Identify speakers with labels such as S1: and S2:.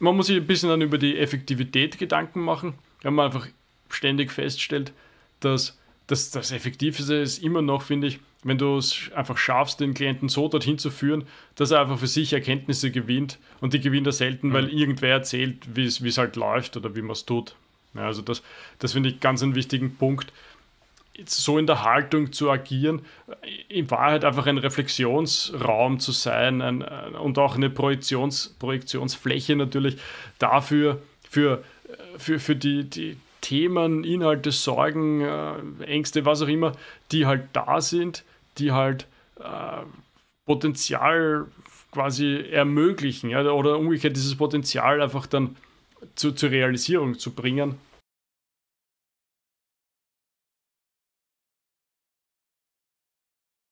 S1: man muss sich ein bisschen dann über die Effektivität Gedanken machen, wenn man einfach ständig feststellt, dass, dass das Effektivste ist immer noch, finde ich, wenn du es einfach schaffst, den Klienten so dorthin zu führen, dass er einfach für sich Erkenntnisse gewinnt und die gewinnt er selten, mhm. weil irgendwer erzählt, wie es halt läuft oder wie man es tut. Ja, also das, das finde ich ganz einen wichtigen Punkt, so in der Haltung zu agieren, in Wahrheit einfach ein Reflexionsraum zu sein ein, und auch eine Projektions, Projektionsfläche natürlich dafür, für, für, für die, die Themen, Inhalte, Sorgen, äh, Ängste, was auch immer, die halt da sind, die halt äh, Potenzial quasi ermöglichen ja, oder umgekehrt dieses Potenzial einfach dann zu, zur Realisierung zu bringen